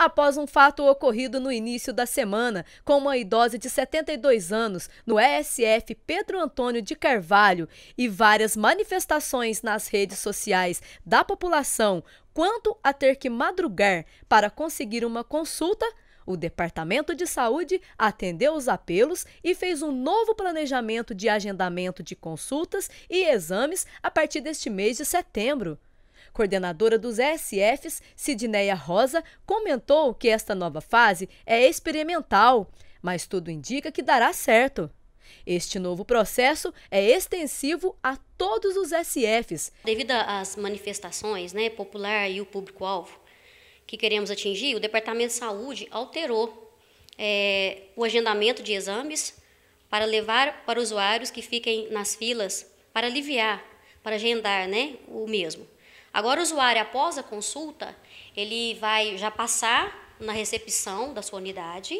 após um fato ocorrido no início da semana com uma idosa de 72 anos no ESF Pedro Antônio de Carvalho e várias manifestações nas redes sociais da população quanto a ter que madrugar para conseguir uma consulta. O Departamento de Saúde atendeu os apelos e fez um novo planejamento de agendamento de consultas e exames a partir deste mês de setembro. Coordenadora dos SFs, Sidneia Rosa, comentou que esta nova fase é experimental, mas tudo indica que dará certo. Este novo processo é extensivo a todos os SFs. Devido às manifestações né, popular e o público-alvo que queremos atingir, o Departamento de Saúde alterou é, o agendamento de exames para levar para usuários que fiquem nas filas, para aliviar, para agendar né, o mesmo. Agora, o usuário, após a consulta, ele vai já passar na recepção da sua unidade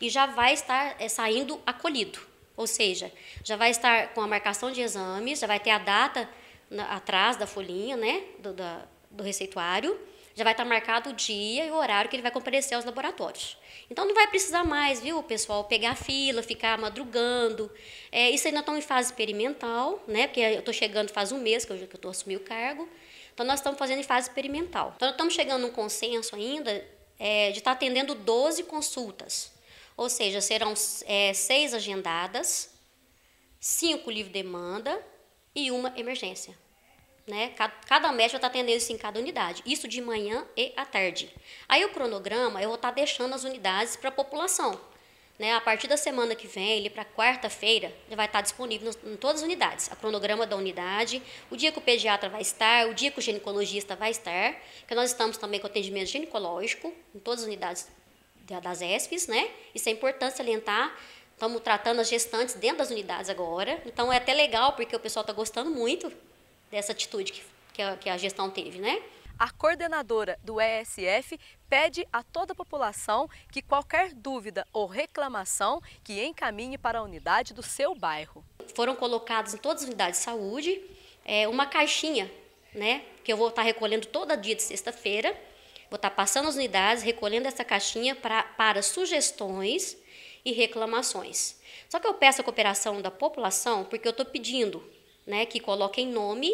e já vai estar é, saindo acolhido. Ou seja, já vai estar com a marcação de exames, já vai ter a data na, atrás da folhinha, né, do, da, do receituário, já vai estar marcado o dia e o horário que ele vai comparecer aos laboratórios. Então não vai precisar mais, viu, pessoal, pegar fila, ficar madrugando. É, isso ainda estão em fase experimental, né? Porque eu estou chegando faz um mês que eu estou assumindo o cargo. Então, nós estamos fazendo em fase experimental. Então, nós estamos chegando a um consenso ainda é, de estar atendendo 12 consultas. Ou seja, serão é, seis agendadas, cinco livre demanda e uma emergência. Né? Cada, cada médico está atendendo isso em cada unidade, isso de manhã e à tarde. Aí o cronograma eu vou estar tá deixando as unidades para a população. Né? A partir da semana que vem, ele para quarta-feira, já vai estar disponível em todas as unidades. A cronograma da unidade, o dia que o pediatra vai estar, o dia que o ginecologista vai estar, que nós estamos também com atendimento ginecológico em todas as unidades das ESPs, né? Isso é importante salientar. Estamos tratando as gestantes dentro das unidades agora. Então é até legal, porque o pessoal está gostando muito dessa atitude que, que a, que a gestão teve, né? a coordenadora do ESF pede a toda a população que qualquer dúvida ou reclamação que encaminhe para a unidade do seu bairro. Foram colocados em todas as unidades de saúde é, uma caixinha, né, que eu vou estar recolhendo todo dia de sexta-feira, vou estar passando as unidades, recolhendo essa caixinha pra, para sugestões e reclamações. Só que eu peço a cooperação da população porque eu estou pedindo né, que coloquem nome,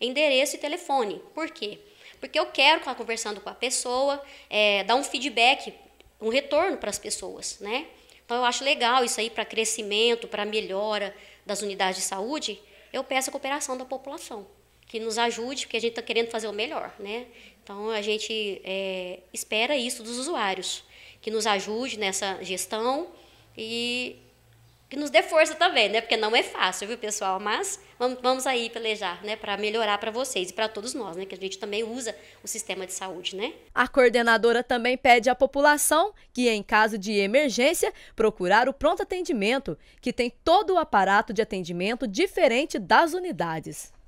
endereço e telefone. Por quê? Porque eu quero estar conversando com a pessoa, é, dar um feedback, um retorno para as pessoas, né? Então eu acho legal isso aí para crescimento, para melhora das unidades de saúde. Eu peço a cooperação da população, que nos ajude, porque a gente está querendo fazer o melhor, né? Então a gente é, espera isso dos usuários, que nos ajude nessa gestão e que nos dê força também, né? Porque não é fácil, viu, pessoal? Mas vamos, vamos aí pelejar, né? Para melhorar para vocês e para todos nós, né? Que a gente também usa o sistema de saúde, né? A coordenadora também pede à população que, em caso de emergência, procurar o pronto atendimento, que tem todo o aparato de atendimento diferente das unidades.